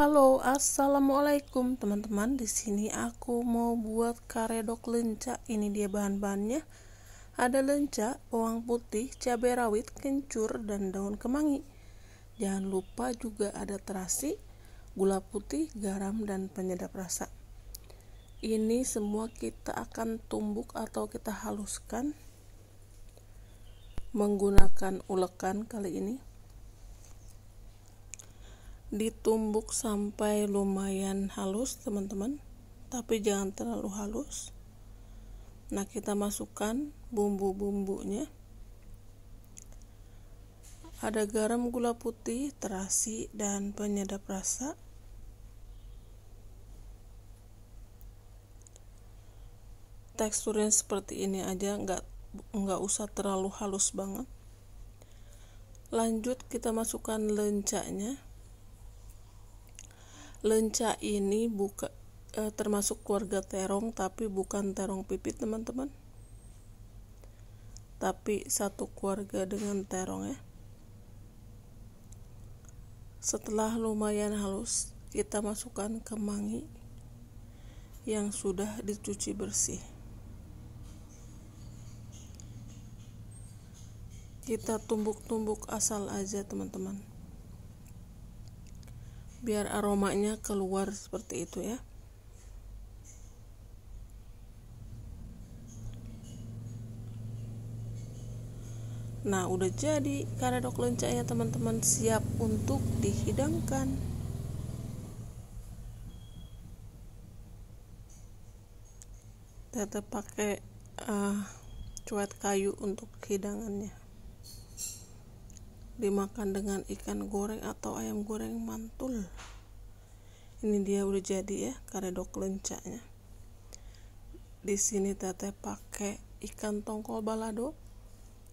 Halo, assalamualaikum teman-teman. Di sini aku mau buat karedok lenca. Ini dia bahan-bahannya. Ada lenca, bawang putih, cabai rawit, kencur, dan daun kemangi. Jangan lupa juga ada terasi, gula putih, garam, dan penyedap rasa. Ini semua kita akan tumbuk atau kita haluskan menggunakan ulekan kali ini ditumbuk sampai lumayan halus teman-teman tapi jangan terlalu halus nah kita masukkan bumbu-bumbunya ada garam gula putih terasi dan penyedap rasa teksturnya seperti ini aja nggak nggak usah terlalu halus banget lanjut kita masukkan lencanya lenca ini buka eh, termasuk keluarga terong tapi bukan terong pipit teman-teman tapi satu keluarga dengan terong ya setelah lumayan halus kita masukkan kemangi yang sudah dicuci bersih kita tumbuk-tumbuk asal aja teman-teman biar aromanya keluar seperti itu ya Nah, udah jadi karedok ya teman-teman siap untuk dihidangkan. Tetap pakai uh, cuat kayu untuk hidangannya dimakan dengan ikan goreng atau ayam goreng mantul ini dia udah jadi ya karedok lencanya di sini teteh pakai ikan tongkol balado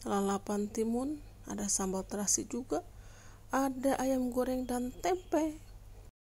lalapan timun ada sambal terasi juga ada ayam goreng dan tempe